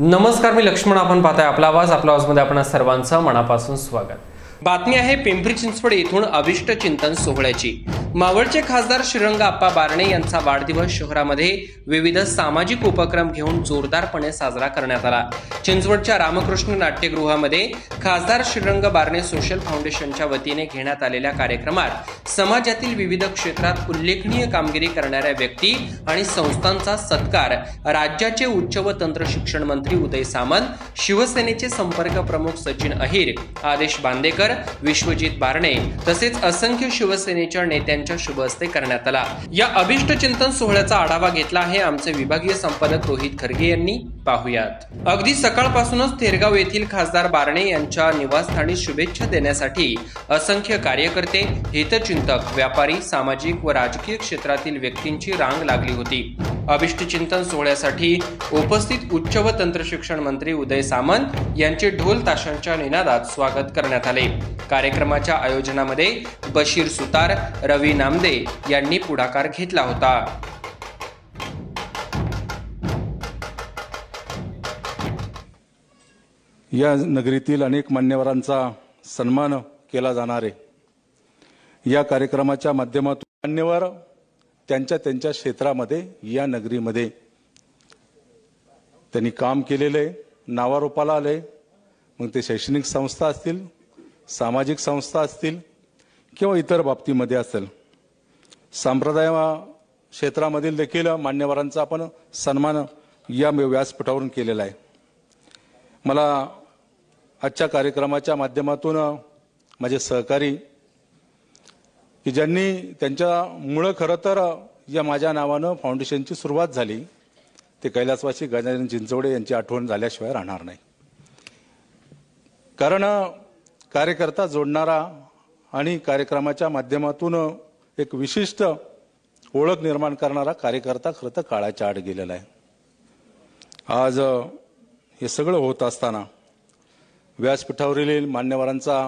नमस्कार मी लक्ष्मण आपण पाहताय आपला आवाज आपल्या आवाजमध्ये आपण सर्वांचं मनापासून स्वागत बातमी आहे पिंपरी चिंचवड येथून अविष्ट चिंतन सोहळ्याची मावळचे खासदार श्रीरंग आप्पा बारणे यांचा वाढदिवस शहरामध्ये विविध सामाजिक उपक्रम घेऊन जोरदारपणे साजरा करण्यात आला चिंचवडच्या रामकृष्ण नाट्यगृहामध्ये खासदार श्रीरंग बारणे सोशल फाउंडेशनच्या वतीने घेण्यात आलेल्या कार्यक्रमात समाजातील विविध क्षेत्रात उल्लेखनीय कामगिरी करणाऱ्या व्यक्ती आणि संस्थांचा सत्कार राज्याचे उच्च व तंत्र शिक्षण मंत्री उदय सामंत शिवसेनेचे संपर्क प्रमुख सचिन अहिर आदेश बांदेकर निंबाळकर विश्वजित बारणे तसेच असंख्य शिवसेनेच्या नेत्यांच्या शुभ हस्ते करण्यात आला या अभिष्ट चिंतन सोहळ्याचा आढावा घेतला आहे आमचे विभागीय संपादक रोहित खरगे यांनी पाहुयात अगदी सकाळपासूनच थेरगाव येथील खासदार बारणे यांच्या निवासस्थानी शुभेच्छा देण्यासाठी असंख्य कार्यकर्ते हितचिंतक व्यापारी सामाजिक व राजकीय क्षेत्रातील व्यक्तींची रांग लागली होती चिंतन सोहळ्यासाठी उपस्थित उच्च व तंत्रशिक्षण मंत्री उदय सामंत यांचे ढोल ताशांच्या निनादात स्वागत करण्यात आले कार्यक्रमाच्या आयोजनामध्ये बशीर सुतार रवी नामदे यांनी पुढाकार घेतला होता या नगरीतील अनेक मान्यवरांचा सन्मान केला जाणार या कार्यक्रमाच्या माध्यमातून मान्यवर त्यांच्या त्यांच्या क्षेत्रामध्ये या नगरीमध्ये त्यांनी काम केलेलं आहे नावारोपाला आले मग ते शैक्षणिक संस्था असतील सामाजिक संस्था असतील किंवा इतर बाबतीमध्ये असेल संप्रदाय क्षेत्रामधील देखील मान्यवरांचा आपण सन्मान या व्यासपीठावरून केलेला आहे मला आजच्या कार्यक्रमाच्या माध्यमातून माझे सहकारी की ज्यांनी त्यांच्यामुळं खरं तर या माझ्या नावानं फाउंडेशनची सुरुवात झाली ते कैलासवासी गजानन चिंचवडे यांची आठवण झाल्याशिवाय राहणार नाही कारण कार्यकर्ता जोडणारा आणि कार्यक्रमाच्या माध्यमातून एक विशिष्ट ओळख निर्माण करणारा कार्यकर्ता खरं तर काळाच्या आड गेलेला आहे आज हे सगळं होत असताना व्यासपीठावरील मान्यवरांचा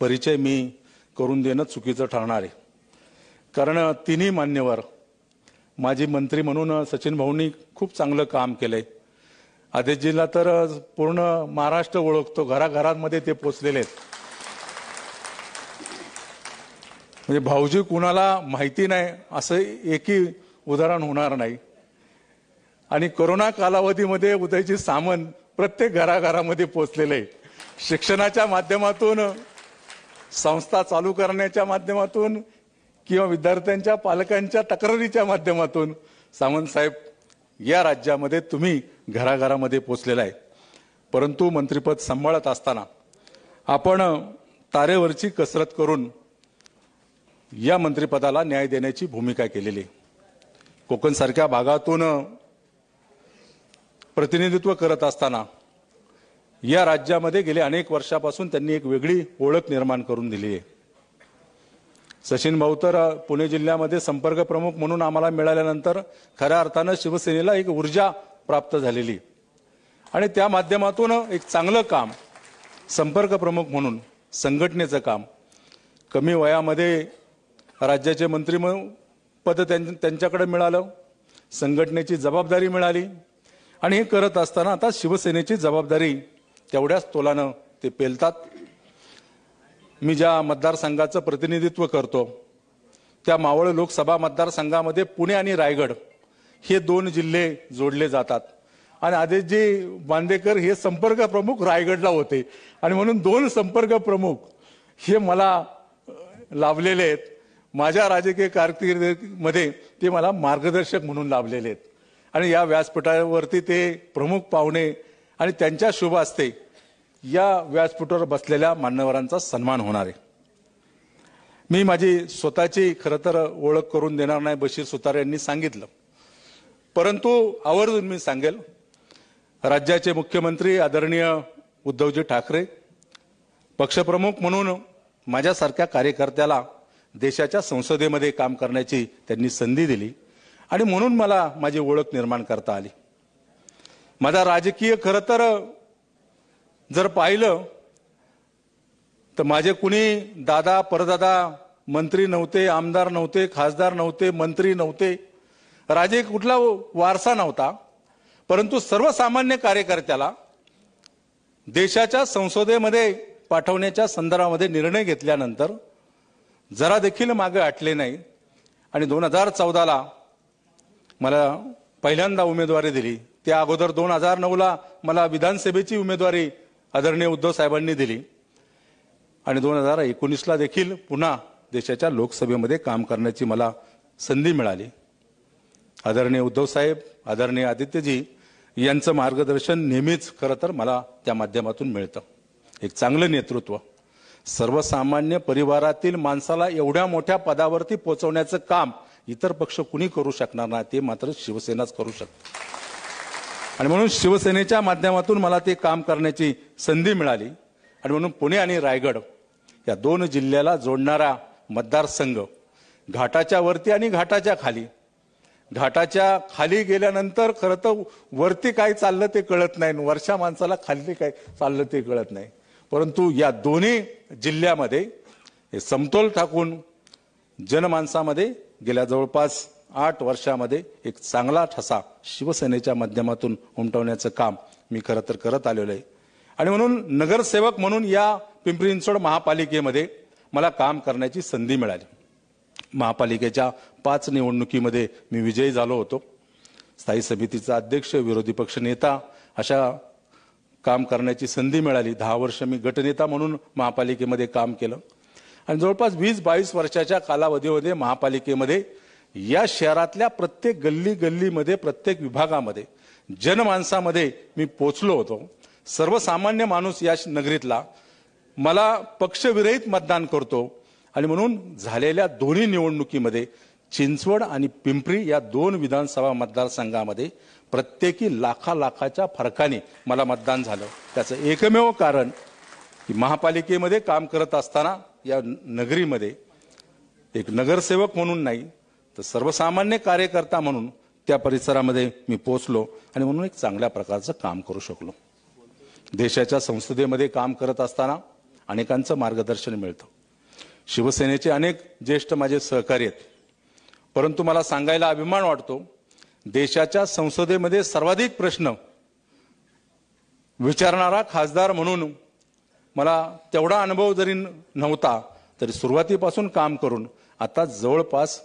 परिचय मी करून देणं चुकीचं ठरणार आहे कारण तिन्ही मान्यवर माजी मंत्री म्हणून सचिन भाऊंनी खूप चांगलं काम केलंय आहे आदेशजीला तर पूर्ण महाराष्ट्र ओळखतो घराघरांमध्ये ते पोचलेले आहेत म्हणजे भाऊजी कुणाला माहिती नाही असं एकही उदाहरण होणार नाही आणि कोरोना कालावधीमध्ये उदयजी सामन प्रत्येक घराघरामध्ये पोचलेले आहे शिक्षणाच्या माध्यमातून संस्था चालू करण्याच्या माध्यमातून किंवा विद्यार्थ्यांच्या पालकांच्या तक्रारीच्या माध्यमातून सामंत साहेब या राज्यामध्ये तुम्ही घराघरामध्ये पोचलेला आहे परंतु मंत्रिपद सांभाळत असताना आपण तारेवरची कसरत करून या मंत्रिपदाला न्याय देण्याची भूमिका केलेली कोकणसारख्या भागातून प्रतिनिधित्व करत असताना या राज्यामध्ये गेले अनेक वर्षापासून त्यांनी एक वेगळी ओळख निर्माण करून दिली आहे सचिन भाऊ तर पुणे जिल्ह्यामध्ये संपर्क प्रमुख म्हणून आम्हाला मिळाल्यानंतर खऱ्या अर्थानं शिवसेनेला एक ऊर्जा प्राप्त झालेली आणि त्या माध्यमातून एक चांगलं काम संपर्क प्रमुख म्हणून संघटनेचं काम कमी वयामध्ये राज्याचे मंत्री पद त्यांच्याकडे मिळालं संघटनेची जबाबदारी मिळाली आणि हे करत असताना आता शिवसेनेची जबाबदारी तेवढ्याच तोलानं ते पेलतात मी ज्या मतदारसंघाचं प्रतिनिधित्व करतो त्या मावळ लोकसभा मतदारसंघामध्ये पुणे आणि रायगड हे दोन जिल्हे जोडले जातात आणि आदेशजी बांदेकर हे संपर्क प्रमुख रायगडला होते आणि म्हणून दोन संपर्क प्रमुख हे मला लाभलेले आहेत माझ्या राजकीय कारकिर्दीमध्ये ते मला मार्गदर्शक म्हणून लाभलेले आहेत आणि या व्यासपीठावरती ते प्रमुख पाहुणे आणि त्यांच्या शुभ असते या व्यासपीठावर बसलेल्या मान्यवरांचा सन्मान होणार आहे मी माझी स्वतःची खरं तर ओळख करून देणार नाही बशीर सुतार यांनी सांगितलं परंतु आवर्जून मी सांगेल राज्याचे मुख्यमंत्री आदरणीय उद्धवजी ठाकरे पक्षप्रमुख म्हणून माझ्यासारख्या कार्यकर्त्याला देशाच्या संसदेमध्ये काम करण्याची त्यांनी संधी दिली आणि म्हणून मला माझी ओळख निर्माण करता आली माझा राजकीय खरं तर जर पाहिलं तर माझे कुणी दादा परदादा मंत्री नव्हते आमदार नव्हते खासदार नव्हते मंत्री नव्हते राजे कुठला वारसा नव्हता परंतु सर्वसामान्य कार्यकर्त्याला देशाच्या संसदेमध्ये पाठवण्याच्या संदर्भामध्ये निर्णय घेतल्यानंतर जरा देखील मागे आटले नाही आणि दोन हजार चौदाला मला पहिल्यांदा उमेदवारी दिली त्या अगोदर दोन हजार नऊला मला विधानसभेची उमेदवारी आदरणीय उद्धव साहेबांनी दिली आणि दोन हजार एकोणीसला देखील पुन्हा देशाच्या लोकसभेमध्ये काम करण्याची मला संधी मिळाली आदरणीय उद्धव साहेब आदरणीय आदित्यजी यांचं मार्गदर्शन नेहमीच खरं तर मला त्या माध्यमातून मिळतं एक चांगलं नेतृत्व सर्वसामान्य परिवारातील माणसाला एवढ्या मोठ्या पदावरती पोहोचवण्याचं काम इतर पक्ष कुणी करू शकणार नाही ते मात्र शिवसेनाच करू शकतो आणि म्हणून शिवसेनेच्या माध्यमातून मला ते काम करण्याची संधी मिळाली आणि म्हणून पुणे आणि रायगड या दोन जिल्ह्याला जोडणारा मतदारसंघ घाटाच्या वरती आणि घाटाच्या खाली घाटाच्या खाली गेल्यानंतर खरं तर वरती काय चाललं ते कळत नाही वर्षा माणसाला खाली काय चाललं ते कळत नाही परंतु या दोन्ही जिल्ह्यामध्ये हे समतोल टाकून जनमानसामध्ये गेल्या जवळपास आठ वर्षामध्ये एक चांगला ठसा शिवसेनेच्या माध्यमातून उमटवण्याचं काम मी खरं तर करत आलेलो आहे आणि म्हणून नगरसेवक म्हणून या पिंपरी चिंचवड महापालिकेमध्ये मला काम करण्याची संधी मिळाली महापालिकेच्या पाच निवडणुकीमध्ये मी विजयी झालो होतो स्थायी समितीचा अध्यक्ष विरोधी पक्ष नेता अशा काम करण्याची संधी मिळाली दहा वर्ष मी गटनेता म्हणून महापालिकेमध्ये काम केलं आणि जवळपास वीस बावीस वर्षाच्या कालावधीमध्ये महापालिकेमध्ये या शहरातल्या प्रत्येक गल्ली गल्लीमध्ये प्रत्येक विभागामध्ये जनमानसामध्ये मी पोचलो होतो सर्वसामान्य माणूस या नगरीतला मला पक्षविरहित मतदान करतो आणि म्हणून झालेल्या दोन्ही निवडणुकीमध्ये चिंचवड आणि पिंपरी या दोन विधानसभा मतदारसंघामध्ये प्रत्येकी लाखा लाखाच्या फरकाने मला मतदान झालं त्याचं एकमेव कारण की महापालिकेमध्ये काम करत असताना या नगरीमध्ये एक नगरसेवक म्हणून नाही तर सर्वसामान्य कार्यकर्ता म्हणून त्या परिसरामध्ये मी पोचलो आणि म्हणून एक चांगल्या प्रकारचं काम करू शकलो देशाच्या संसदेमध्ये काम करत असताना अनेकांचं मार्गदर्शन मिळतं शिवसेनेचे अनेक ज्येष्ठ माझे सहकारी आहेत परंतु मला सांगायला अभिमान वाटतो देशाच्या संसदेमध्ये सर्वाधिक प्रश्न विचारणारा खासदार म्हणून मला तेवढा अनुभव जरी नव्हता तरी सुरुवातीपासून काम करून आता जवळपास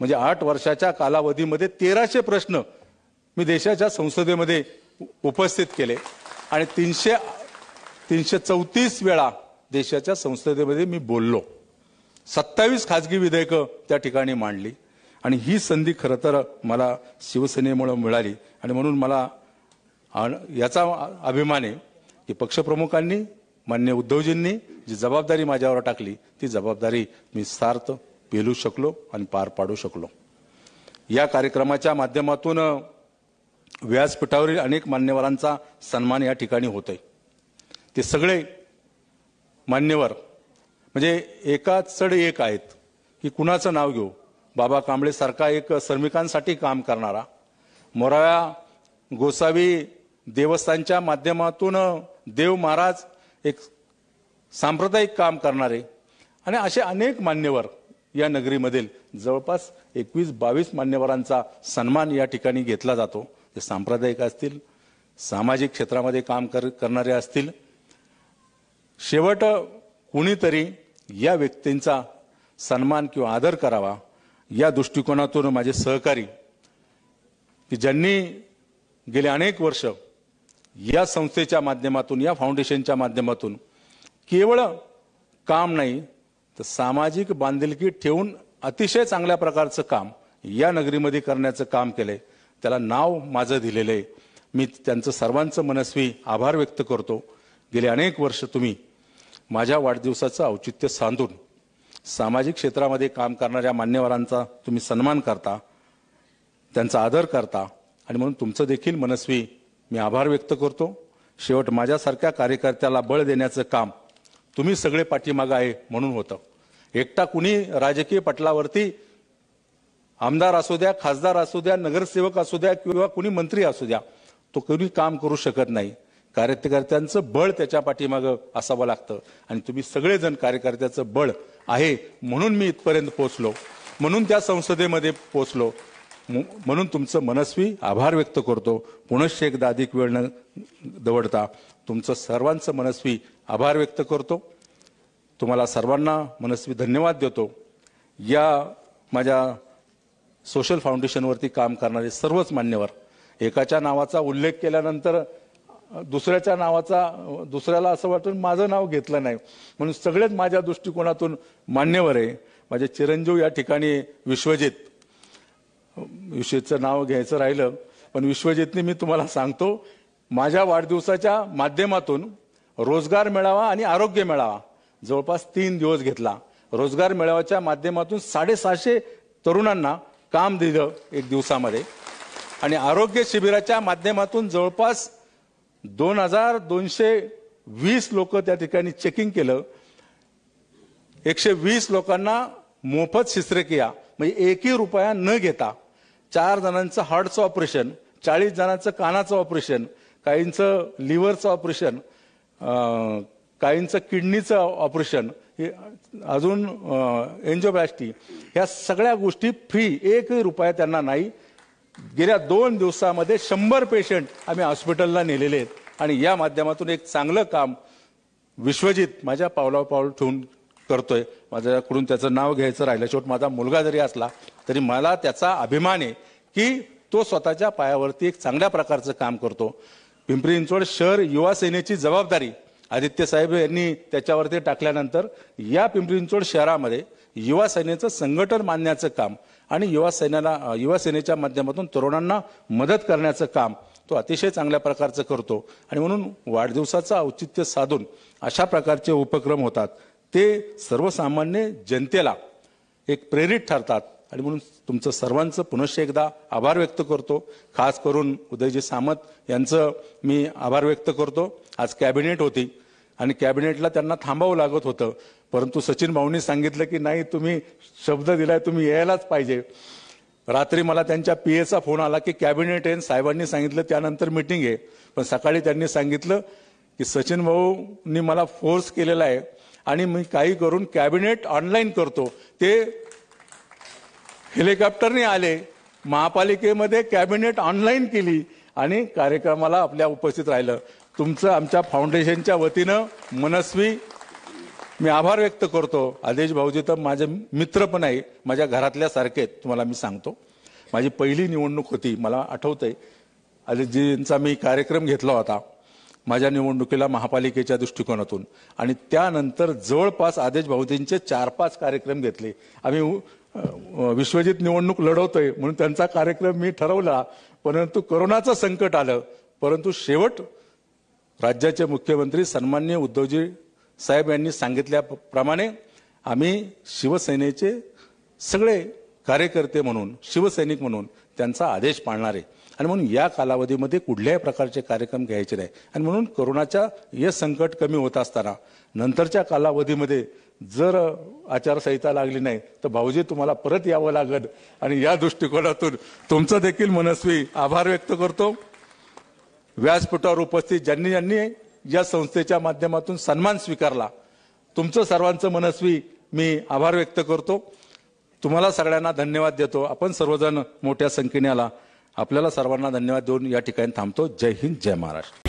म्हणजे आठ वर्षाच्या कालावधीमध्ये तेराशे प्रश्न मी देशाच्या संसदेमध्ये उपस्थित केले आणि तीनशे तीनशे चौतीस वेळा देशाच्या संसदेमध्ये मी बोललो सत्तावीस खाजगी विधेयकं त्या ठिकाणी मांडली आणि ही संधी खरं तर मला शिवसेनेमुळं मिळाली आणि म्हणून मला याचा अभिमान आहे की पक्षप्रमुखांनी मान्य उद्धवजींनी जी जबाबदारी माझ्यावर टाकली ती जबाबदारी मी सार्थ पेलू शकलो आणि पार पाडू शकलो या कार्यक्रमाच्या माध्यमातून व्यासपीठावरील अनेक मान्यवरांचा सन्मान या ठिकाणी आहे ते सगळे मान्यवर म्हणजे एका चढ एक आहेत की कुणाचं नाव घेऊ बाबा कांबळेसारखा एक श्रमिकांसाठी काम करणारा मोराव्या गोसावी देवस्थानच्या माध्यमातून देव महाराज एक सांप्रदायिक काम करणारे आणि असे अनेक मान्यवर या नगरीमधील जवळपास एकवीस बावीस मान्यवरांचा सन्मान या ठिकाणी घेतला जातो ते सांप्रदायिक असतील सामाजिक क्षेत्रामध्ये काम कर करणारे असतील शेवट कुणीतरी या व्यक्तींचा सन्मान किंवा आदर करावा या दृष्टिकोनातून माझे सहकारी की ज्यांनी गेले अनेक वर्ष या संस्थेच्या माध्यमातून या फाउंडेशनच्या माध्यमातून केवळ काम नाही तर सामाजिक बांधिलकी ठेवून अतिशय चांगल्या प्रकारचं काम या नगरीमध्ये करण्याचं काम केलं त्याला नाव माझं दिलेलं आहे मी त्यांचं सर्वांचं मनस्वी आभार व्यक्त करतो गेले अनेक वर्ष तुम्ही माझ्या वाढदिवसाचं औचित्य साधून सामाजिक क्षेत्रामध्ये काम करणाऱ्या मान्यवरांचा तुम्ही सन्मान करता त्यांचा आदर करता आणि म्हणून तुमचं देखील मनस्वी मी आभार व्यक्त करतो शेवट माझ्यासारख्या कार्यकर्त्याला बळ देण्याचं काम तुम्ही सगळे पाठीमागं आहे म्हणून होतं एकटा कुणी राजकीय पटलावरती आमदार असू द्या खासदार असू द्या नगरसेवक असू द्या किंवा कुणी मंत्री असू द्या तो कधी काम करू शकत नाही कार्यकर्त्यांचं बळ त्याच्या पाठीमागं असावं लागतं आणि तुम्ही सगळेजण कार्यकर्त्याचं बळ आहे म्हणून मी इथपर्यंत पोचलो म्हणून त्या संसदेमध्ये पोचलो म्हणून तुमचं मनस्वी आभार व्यक्त करतो पुनश्च एकदा अधिक वेळ न दवडता तुमचं सर्वांचं मनस्वी आभार व्यक्त करतो तुम्हाला सर्वांना मनस्वी धन्यवाद देतो या माझ्या सोशल फाउंडेशनवरती काम करणारे सर्वच मान्यवर एकाच्या नावाचा उल्लेख केल्यानंतर दुसऱ्याच्या नावाचा दुसऱ्याला असं वाटून माझं नाव घेतलं नाही म्हणून सगळेच माझ्या दृष्टिकोनातून मान्यवर आहे माझे चिरंजीव या ठिकाणी विश्वजित विश्वजितचं नाव घ्यायचं राहिलं पण विश्वजितने मी तुम्हाला सांगतो माझ्या वाढदिवसाच्या माध्यमातून रोजगार मिळावा आणि आरोग्य मेळावा जवळपास तीन दिवस घेतला रोजगार मेळाव्याच्या माध्यमातून साडेसहाशे तरुणांना काम दिलं एक दिवसामध्ये आणि आरोग्य शिबिराच्या माध्यमातून जवळपास दोन हजार दोनशे वीस लोक त्या ठिकाणी चेकिंग केलं एकशे वीस लोकांना मोफत शस्त्रक्रिया म्हणजे एकही रुपया न घेता चार जणांचं हार्टचं ऑपरेशन चाळीस जणांचं कानाचं ऑपरेशन काहींचं लिव्हरचं ऑपरेशन काहींचं किडनीचं ऑपरेशन अजून एन्जिओप्लास्टी ह्या सगळ्या गोष्टी फ्री एकही रुपया त्यांना नाही गेल्या दोन दिवसामध्ये शंभर पेशंट आम्ही हॉस्पिटलला नेलेले आहेत आणि या माध्यमातून एक चांगलं काम विश्वजित माझ्या पावला पाऊल ठेवून करतोय माझ्याकडून त्याचं नाव घ्यायचं राहिलं शेवट माझा मुलगा जरी असला तरी मला त्याचा अभिमान आहे की तो स्वतःच्या पायावरती एक चांगल्या प्रकारचं काम करतो पिंपरी चिंचवड शहर युवा सेनेची जबाबदारी आदित्य साहेब यांनी त्याच्यावरती टाकल्यानंतर या पिंपरी चिंचवड शहरामध्ये युवा सेनेचं संघटन मानण्याचं काम आणि युवा सेनेला युवा सेनेच्या माध्यमातून तरुणांना मदत करण्याचं काम तो अतिशय चांगल्या प्रकारचं करतो आणि म्हणून वाढदिवसाचं औचित्य साधून अशा प्रकारचे उपक्रम होतात ते सर्वसामान्य जनतेला एक प्रेरित ठरतात आणि म्हणून तुमचं सर्वांचं पुनश्च एकदा आभार व्यक्त करतो खास करून उदयजी सामंत यांचं मी आभार व्यक्त करतो आज कॅबिनेट होती आणि कॅबिनेटला त्यांना थांबावं लागत होतं परंतु सचिन भाऊंनी सांगितलं की नाही तुम्ही शब्द दिलाय तुम्ही यायलाच पाहिजे रात्री मला त्यांच्या पी एचा फोन आला की कॅबिनेट आहे साहेबांनी सांगितलं त्यानंतर मिटिंग आहे पण सकाळी त्यांनी सांगितलं की सचिन भाऊंनी मला फोर्स केलेला आहे आणि मी काही करून कॅबिनेट ऑनलाईन करतो ते हेलिकॉप्टरने आले महापालिकेमध्ये कॅबिनेट ऑनलाईन केली आणि कार्यक्रमाला आपल्या उपस्थित राहिलं तुमचं आमच्या फाउंडेशनच्या वतीनं मनस्वी मी आभार व्यक्त करतो आदेश भाऊजी तर माझे मित्र पण आहे माझ्या घरातल्या सारखे तुम्हाला मी सांगतो माझी पहिली निवडणूक होती मला आठवतंय आदेशजींचा मी कार्यक्रम घेतला होता माझ्या निवडणुकीला महापालिकेच्या दृष्टिकोनातून आणि त्यानंतर जवळपास आदेश भाऊजींचे चार पाच कार्यक्रम घेतले आम्ही विश्वजित निवडणूक लढवतोय म्हणून त्यांचा कार्यक्रम मी ठरवला परंतु करोनाचं संकट आलं परंतु शेवट राज्याचे मुख्यमंत्री सन्मान्य उद्धवजी साहेब यांनी सांगितल्याप्रमाणे आम्ही शिवसेनेचे सगळे कार्यकर्ते म्हणून शिवसैनिक म्हणून त्यांचा आदेश पाळणार आहे आणि म्हणून या कालावधीमध्ये कुठल्याही प्रकारचे कार्यक्रम घ्यायचे नाही आणि म्हणून करोनाच्या हे संकट कमी होत असताना नंतरच्या कालावधीमध्ये जर आचारसंहिता लागली नाही तर भाऊजी तुम्हाला परत यावं लागत आणि या दृष्टिकोनातून तुमचं देखील मनस्वी आभार व्यक्त करतो व्यासपीठावर उपस्थित ज्यांनी ज्यांनी या संस्थेच्या माध्यमातून सन्मान स्वीकारला तुमचं सर्वांचं मनस्वी मी आभार व्यक्त करतो तुम्हाला सगळ्यांना धन्यवाद देतो आपण सर्वजण मोठ्या संख्येने आला आपल्याला सर्वांना धन्यवाद देऊन या ठिकाणी थांबतो जय हिंद जय महाराष्ट्र